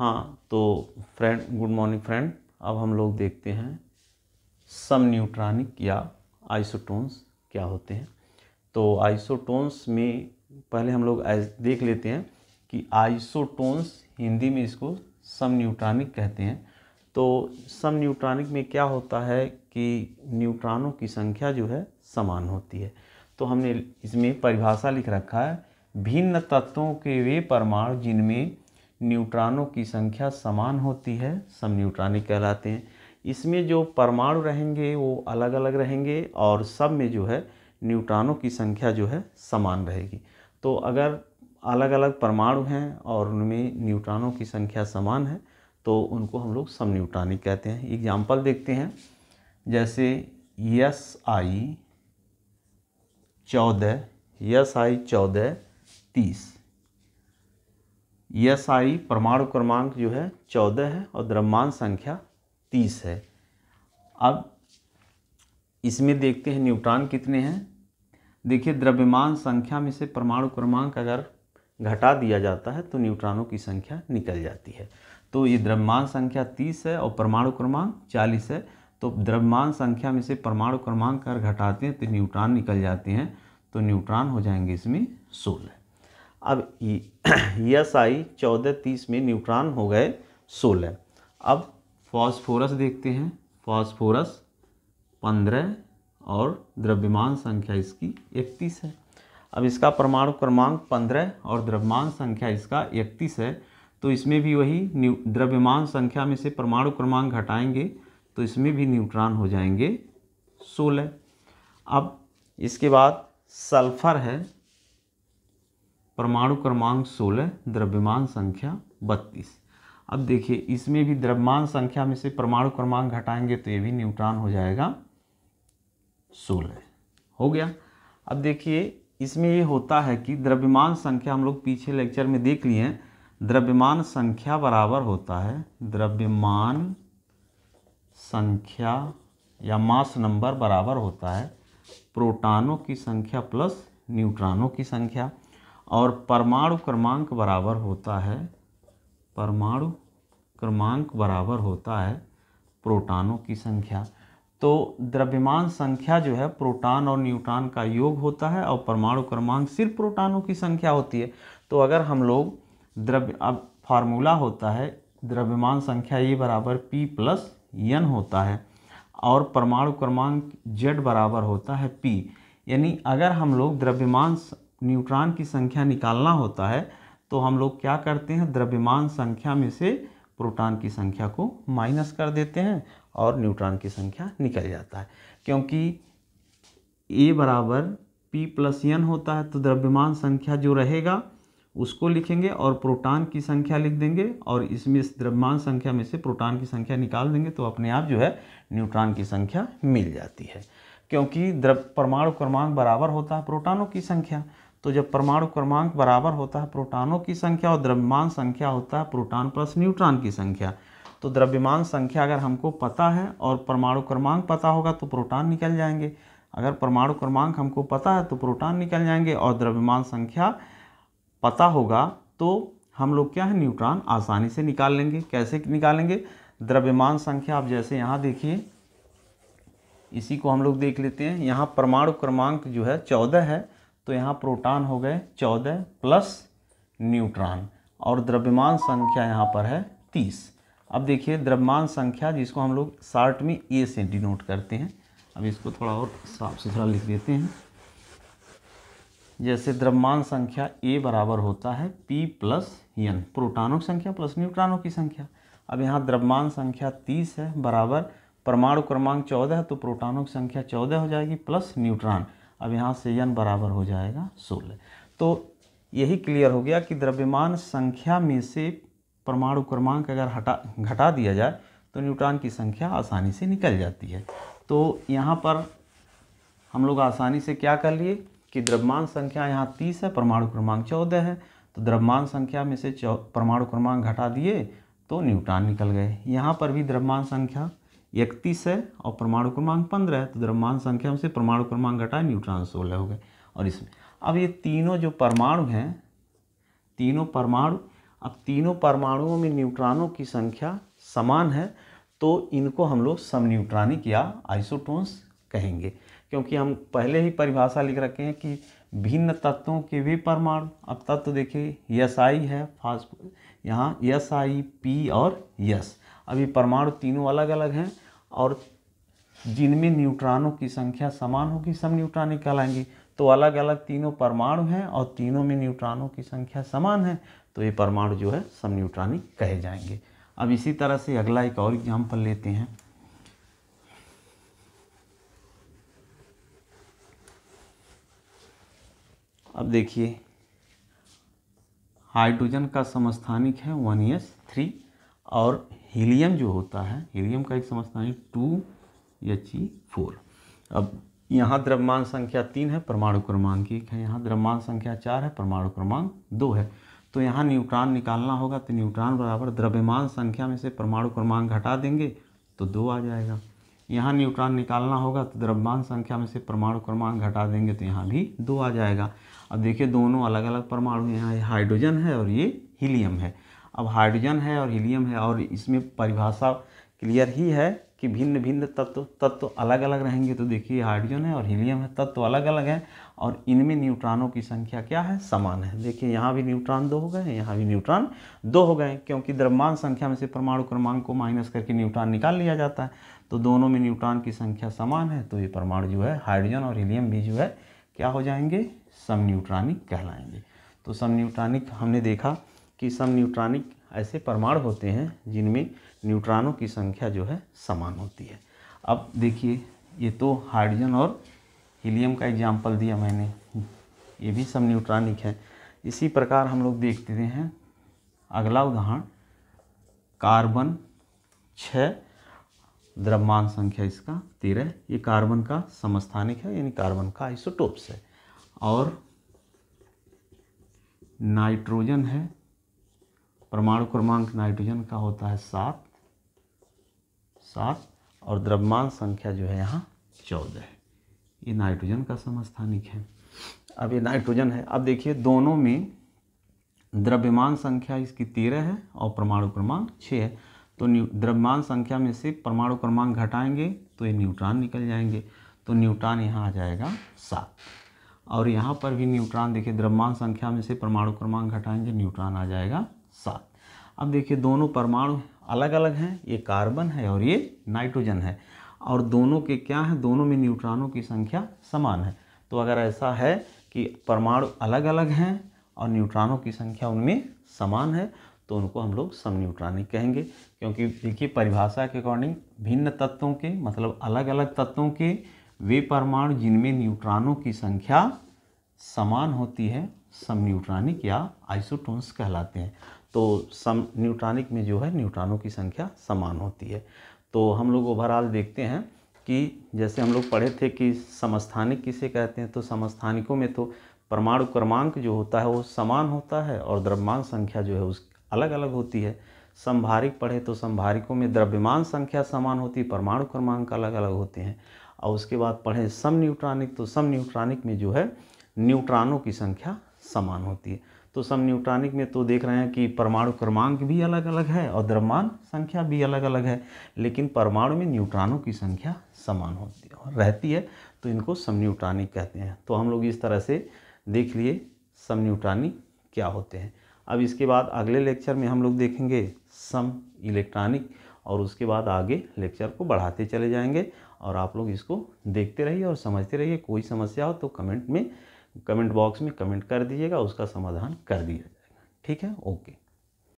हाँ तो friend good morning friend अब हम लोग देखते हैं सम न्यूट्रॉनिक या आइसोटोन्स क्या होते हैं तो आइसोटोन्स में पहले हम लोग देख लेते हैं कि आइसोटोन्स हिंदी में इसको सम न्यूट्रॉनिक कहते हैं तो सम न्यूट्रॉनिक में क्या होता है कि न्यूट्रॉनों की संख्या जो है समान होती है तो हमने इसमें परिभाषा लिख रखा है भिन्न तत्वों के वे परमाणु जिनमें न्यूट्रॉनों की संख्या समान होती है सब न्यूट्रॉनिक कहलाते हैं इसमें जो परमाणु रहेंगे वो अलग अलग रहेंगे और सब में जो है न्यूट्रॉनों की संख्या जो है समान रहेगी तो अगर अलग अलग परमाणु हैं और उनमें न्यूट्रॉनों की संख्या समान है तो उनको हम लोग सम न्यूट्रॉनिक कहते हैं एग्जाम्पल देखते हैं जैसे यस आई चौदह यस आई चौदह तीस यह सारी परमाणु क्रमांक जो है चौदह है और द्रव्यमान संख्या तीस है अब इसमें देखते हैं न्यूट्रॉन कितने हैं देखिए द्रव्यमान संख्या में से परमाणु क्रमांक अगर घटा दिया जाता है तो न्यूट्रॉनों की संख्या निकल जाती है तो ये द्रव्यमान संख्या तीस है और परमाणु क्रमांक चालीस है तो द्रव्यमान संख्या में से परमाणु क्रमांक अगर घटाते हैं तो न्यूट्रॉन निकल जाते हैं तो न्यूट्रॉन हो जाएंगे इसमें सोलह अब यस आई चौदह तीस में न्यूट्रॉन हो गए सोलह अब फॉस्फोरस देखते हैं फॉस्फोरस पंद्रह और द्रव्यमान संख्या इसकी इकतीस है अब इसका परमाणु क्रमांक पंद्रह और द्रव्यमान संख्या इसका इकतीस है तो इसमें भी वही न्यू द्रव्यमान संख्या में से परमाणु क्रमांक घटाएंगे तो इसमें भी न्यूट्रॉन हो जाएंगे सोलह अब इसके बाद सल्फर है परमाणु क्रमांक 16 द्रव्यमान संख्या 32 अब देखिए इसमें भी द्रव्यमान संख्या में से परमाणु क्रमांक घटाएंगे तो ये भी न्यूट्रॉन हो जाएगा 16 हो गया अब देखिए इसमें ये होता है कि द्रव्यमान संख्या हम लोग पीछे लेक्चर में देख लिए हैं द्रव्यमान संख्या बराबर होता है द्रव्यमान संख्या या मास नंबर बराबर होता है प्रोटानों की संख्या प्लस न्यूट्रॉनों की संख्या और परमाणु क्रमांक बराबर होता है परमाणु क्रमांक बराबर होता है प्रोटानों की संख्या तो द्रव्यमान संख्या जो है प्रोटान और न्यूट्रॉन का योग होता है और परमाणु क्रमांक सिर्फ प्रोटानों की संख्या होती है तो अगर हम लोग द्रव्य अब फार्मूला होता है द्रव्यमान संख्या ये बराबर पी प्लस यन होता है और परमाणु क्रमांक जेड बराबर होता है पी यानी अगर हम लोग द्रव्यमान न्यूट्रॉन की संख्या निकालना होता है तो हम लोग क्या करते हैं द्रव्यमान संख्या में से प्रोटॉन की संख्या को माइनस कर देते हैं और न्यूट्रॉन की संख्या निकल जाता है क्योंकि ए बराबर पी प्लस एन होता है तो द्रव्यमान संख्या जो रहेगा उसको लिखेंगे और प्रोटॉन की संख्या लिख देंगे और इसमें इस द्रव्यमान संख्या में से प्रोटॉन की संख्या निकाल देंगे तो अपने आप जो है न्यूट्रॉन की संख्या मिल जाती है क्योंकि द्रव परमाणु क्रमांक बराबर होता है प्रोटॉनों की संख्या तो जब परमाणु क्रमांक बराबर होता है प्रोटानों की संख्या और द्रव्यमान संख्या होता है प्रोटान प्लस न्यूट्रॉन की संख्या तो द्रव्यमान संख्या अगर हमको पता है और परमाणु क्रमांक पता होगा तो प्रोटान निकल जाएंगे अगर परमाणु क्रमांक हमको पता है तो प्रोटान निकल जाएंगे और द्रव्यमान संख्या पता होगा तो हम लोग क्या है न्यूट्रॉन आसानी से निकाल लेंगे कैसे निकालेंगे द्रव्यमान संख्या आप जैसे यहाँ देखिए इसी को हम लोग देख लेते हैं यहाँ परमाणु क्रमांक जो है चौदह है तो यहाँ प्रोटॉन हो गए चौदह प्लस न्यूट्रॉन और द्रव्यमान संख्या यहाँ पर है तीस अब देखिए द्रव्यमान संख्या जिसको हम लोग शार्ट में ए से डिनोट करते हैं अब इसको थोड़ा और साफ सुथरा लिख देते हैं जैसे द्रव्यमान संख्या ए बराबर होता है पी प्लस यन प्रोटानों की संख्या प्लस न्यूट्रॉनों की संख्या अब यहाँ द्रव्यमान संख्या तीस है बराबर परमाणु क्रमांक चौदह तो प्रोटानों की संख्या चौदह हो जाएगी प्लस न्यूट्रॉन अब यहाँ से यन बराबर हो जाएगा सोलह तो यही क्लियर हो गया कि द्रव्यमान संख्या में से परमाणु क्रमांक अगर हटा घटा दिया जाए तो न्यूट्रॉन की संख्या आसानी से निकल जाती है तो यहाँ पर हम लोग आसानी से क्या कर लिए कि द्रव्यमान संख्या यहाँ तीस है परमाणु क्रमांक चौदह है तो द्रव्यमान संख्या में से चौ परमाणु क्रमांक घटा दिए तो न्यूट्रॉन निकल गए यहाँ पर भी द्रव्यमान संख्या इकतीस है और परमाणु क्रमांक पंद्रह है तो द्रव्यमान संख्या से परमाणु क्रमांक घटाए न्यूट्रॉन सोलह हो गए और इसमें अब ये तीनों जो परमाणु हैं तीनों परमाणु अब तीनों परमाणुओं में न्यूट्रॉनों की संख्या समान है तो इनको हम लोग सम न्यूट्रॉनिक या आइसोटोन्स कहेंगे क्योंकि हम पहले ही परिभाषा लिख रखे हैं कि भिन्न तत्वों के भी परमाणु अब तत्व देखिए यस आई है फास्ट यहाँ यस आई पी और यस अभी परमाणु तीनों अलग अलग हैं और जिनमें न्यूट्रॉनों की संख्या समान होगी सब न्यूट्रॉन निकालाएंगे तो अलग अलग तीनों परमाणु हैं और तीनों में न्यूट्रॉनों की संख्या समान है तो ये परमाणु जो है सब न्यूट्रॉनिक कहे जाएंगे अब इसी तरह से अगला एक और एग्जाम्पल लेते हैं अब देखिए हाइड्रोजन का समस्थानिक है वन एस थ्री और हीलियम जो होता है हीलियम का एक समझता है two H E e four अब यहाँ द्रव्यमान संख्या तीन है परमाणु क्रमांक एक है यहाँ द्रव्यमान संख्या चार है परमाणु क्रमांक दो है तो यहाँ न्यूट्रॉन निकालना होगा तो न्यूट्रॉन बराबर द्रव्यमान संख्या में से परमाणु क्रमांक घटा देंगे तो दो आ जाएगा यहाँ न्यूट्रॉन निकालना होगा तो द्रव्यमान संख्या में से परमाणु क्रमांक घटा देंगे तो यहाँ भी दो आ जाएगा अब देखिए दोनों अलग अलग परमाणु यहाँ हाइड्रोजन है और ये हीलियम है अब हाइड्रोजन है और हीलियम है और इसमें परिभाषा क्लियर ही है कि भिन्न भिन्न तत्व तत्व अलग अलग रहेंगे तो देखिए हाइड्रोजन है और हीलियम है तत्व तो अलग अलग है और इनमें न्यूट्रॉनों की संख्या क्या है समान है देखिए यहाँ भी न्यूट्रॉन दो हो गए हैं यहाँ भी न्यूट्रॉन दो हो गए क्योंकि द्रव्यमान संख्या में से परमाणु क्रमांक को माइनस करके न्यूट्रॉन निकाल लिया जाता है तो दोनों में न्यूट्रॉन की संख्या समान है तो ये परमाणु जो है हाइड्रोजन और हीलियम भी जो है क्या हो जाएंगे सम न्यूट्रॉनिक कहलाएंगे तो सम न्यूट्रॉनिक हमने देखा कि सम न्यूट्रॉनिक ऐसे परमाणु होते हैं जिनमें न्यूट्रॉनों की संख्या जो है समान होती है अब देखिए ये तो हाइड्रोजन और हीलियम का एग्जाम्पल दिया मैंने ये भी सब न्यूट्रॉनिक है इसी प्रकार हम लोग देखते हैं अगला उदाहरण कार्बन छ द्रव्यमान संख्या इसका तेरह ये कार्बन का समस्थानिक है यानी कार्बन का आइसोटोप्स है और नाइट्रोजन है परमाणु क्रमांक नाइट्रोजन का होता है सात सात और द्रव्यमान संख्या जो है यहाँ चौदह ये नाइट्रोजन का समस्थानिक है अब ये नाइट्रोजन है अब देखिए दोनों में द्रव्यमान संख्या इसकी तेरह है और परमाणु क्रमांक छः है तो द्रव्यमान संख्या में से परमाणु क्रमांक घटाएंगे तो ये न्यूट्रॉन निकल जाएंगे तो न्यूट्रॉन यहाँ आ जाएगा सात और यहाँ पर भी न्यूट्रॉन देखिए द्रव्यमान संख्या में से परमाणु क्रमांक घटाएंगे न्यूट्रॉन आ जाएगा सात अब देखिए दोनों परमाणु अलग अलग हैं ये कार्बन है और ये नाइट्रोजन है और दोनों के क्या हैं दोनों में न्यूट्रॉनों की संख्या समान है तो अगर ऐसा है कि परमाणु अलग अलग हैं और न्यूट्रॉनों की संख्या उनमें समान है तो उनको हम लोग सम न्यूट्रॉनिक कहेंगे क्योंकि देखिए परिभाषा के अकॉर्डिंग भिन्न तत्वों के मतलब अलग अलग तत्वों के वे परमाणु जिनमें न्यूट्रॉनों की संख्या समान होती है सम न्यूट्रॉनिक या आइसोटोन्स कहलाते हैं तो सम न्यूट्रॉनिक में जो है न्यूट्रॉनों की संख्या समान होती है तो हम लोग ओवरऑल देखते हैं कि जैसे हम लोग पढ़े थे कि समस्थानिक किसे कहते हैं तो समस्थानिकों में तो परमाणु क्रमांक जो होता है वो समान होता है और द्रव्यमान संख्या जो है उस अलग अलग होती है संभारिक पढ़े तो संभारिकों में द्रव्यमान संख्या समान होती है परमाणु क्रमांक अलग अलग होते हैं और उसके बाद पढ़ें सम न्यूट्रॉनिक तो सम न्यूट्रॉनिक में जो है न्यूट्रॉनों की संख्या समान होती है तो सम न्यूट्रॉनिक में तो देख रहे हैं कि परमाणु क्रमांक भी अलग अलग है और द्रव्यमान संख्या भी अलग अलग है लेकिन परमाणु में न्यूट्रॉनों की संख्या समान होती है रहती है तो इनको सम न्यूट्रॉनिक कहते हैं तो हम लोग इस तरह से देख लिए सम न्यूट्रॉनिक क्या होते हैं अब इसके बाद अगले लेक्चर में हम लोग देखेंगे सम इलेक्ट्रॉनिक और उसके बाद आगे लेक्चर को बढ़ाते चले जाएंगे और आप लोग इसको देखते रहिए और समझते रहिए कोई समस्या हो तो कमेंट में कमेंट बॉक्स में कमेंट कर दीजिएगा उसका समाधान कर दिया जाएगा ठीक है ओके